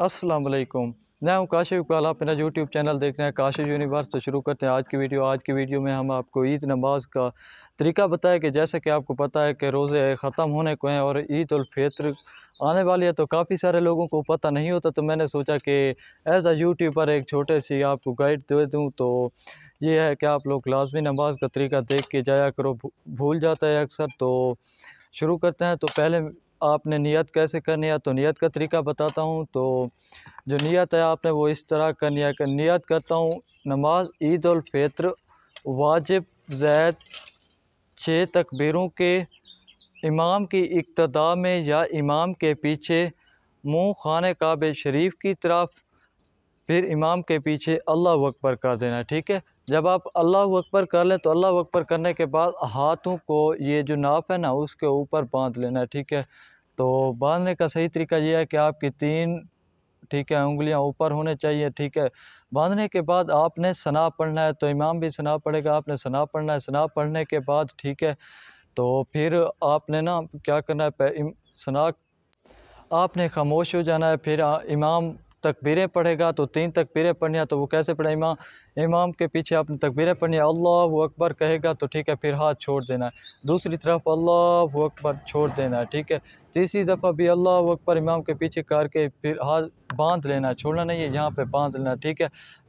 अस्सलाम वालेकुम मैं हूं काशिफ इकबाल आप मेरा यूट्यूब चैनल देख रहे हैं काशिफ यूनिवर्स तो शुरू करते हैं आज की वीडियो आज की वीडियो में हम आपको ईद नमाज का तरीका बताया कि जैसे कि आपको पता है कि रोज़े ख़त्म होने को हैं और ईद उलफ़ितर आने वाली है तो काफ़ी सारे लोगों को पता नहीं होता तो मैंने सोचा कि एज अ यूट्यूबर एक छोटे सी आपको गाइड दे दूँ तो ये है कि आप लोग लाजमी नमाज का तरीका देख के जाया करो भूल जाता है अक्सर तो शुरू करते हैं तो पहले आपने नियत कैसे करनी है तो नियत का तरीका बताता हूँ तो जो नियत है आपने वो इस तरह करनी है कर नियत करता हूँ नमाज ईद फितर वाजिब जैद छः तकबीरों के इमाम की इक्तदा में या इमाम के पीछे मुँह खान काब शरीफ की तरफ फिर इमाम के पीछे अल्लाह अकबर कर देना ठीक है जब आप अल्लाह अकबर कर लें तो अल्लाह अकबर करने के बाद हाथों को ये जो नाप है ना उसके ऊपर बांध लेना ठीक है तो बांधने का सही तरीका यह है कि आपकी तीन ठीक है उंगलियां ऊपर होने चाहिए ठीक है बांधने के बाद आपने सना पढ़ना है तो इमाम भी सना पढ़ेगा आपने सना पढ़ना है सना पढ़ने के बाद ठीक है तो फिर आपने ना क्या करना है सना आपने खामोश हो जाना है फिर इमाम तकबीरें पढ़ेगा तो तीन तकबीरें पढ़नी तो वो कैसे पढ़े इमाम इमाम के पीछे आपने तकबीरें पढ़नी अल्लाह अल्लाह अकबर कहेगा तो ठीक है फिर हाथ छोड़ देना है दूसरी तरफ अल्लाह अकबर छोड़ देना है ठीक है तीसरी दफ़ा भी अल्लाह अकबर इमाम के पीछे करके फिर हाथ बांध लेना है छोड़ना नहीं है यहाँ पर बांध लेना ठीक है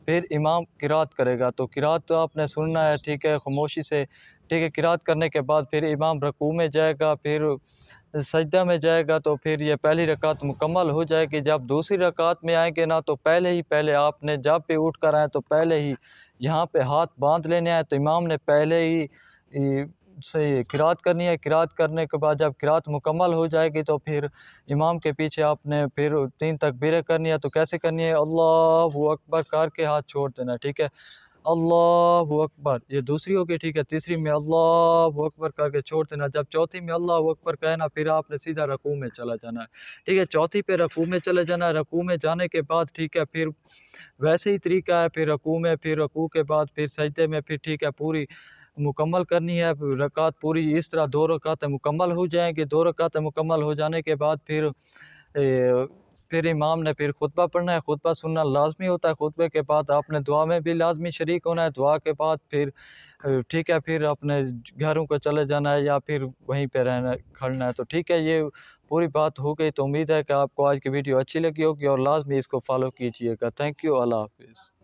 फिर इमाम किरात करेगा तो किरात तो आपने सुनना है ठीक है खामोशी से ठीक है किरात करने के बाद फिर इमाम रकू में जाएगा फिर सजदा में जाएगा तो फिर ये पहली रकात मुकम्मल हो जाएगी जब दूसरी रकात में आएंगे ना तो पहले ही पहले आपने जब भी उठ कर आए तो पहले ही यहाँ पे हाथ बांध लेने आए तो इमाम ने पहले ही से किरात करनी है किरात करने के बाद जब किरात मुकम्मल हो जाएगी तो फिर इमाम के पीछे आपने फिर तीन तकबीरें करनी है तो कैसे करनी है अल्लाह अकबर करके हाथ छोड़ देना ठीक है अल्लाह अकबर ये दूसरी हो गई ठीक है तीसरी में अल्लाह अकबर करके छोड़ देना जब चौथी में अल्लाह अकबर कहना फिर आपने सीधा रकू में चला जाना है ठीक है चौथी पे रकू में चले जाना है रकू में जाने के बाद ठीक है फिर वैसे ही तरीका है फिर रकू में फिर रकू के बाद फिर सजदे में फिर ठीक है पूरी मुकम्मल करनी है रकात पूरी इस तरह दो रकातें मुकम्मल हो जाएंगे दो रकातें मुकम्मल हो जाने के बाद फिर ए, फिर इमाम ने फिर खुतबा पढ़ना है खुतबा सुनना लाजमी होता है खुतबे के बाद आपने दुआ में भी लाजमी शरीक होना है दुआ के बाद फिर ठीक है फिर अपने घरों को चले जाना है या फिर वहीं पर रहना खड़ना है तो ठीक है ये पूरी बात हो गई तो उम्मीद है कि आपको आज की वीडियो अच्छी लगी होगी और लाजमी इसको फॉलो कीजिएगा थैंक यू अल्लाह हाफिज़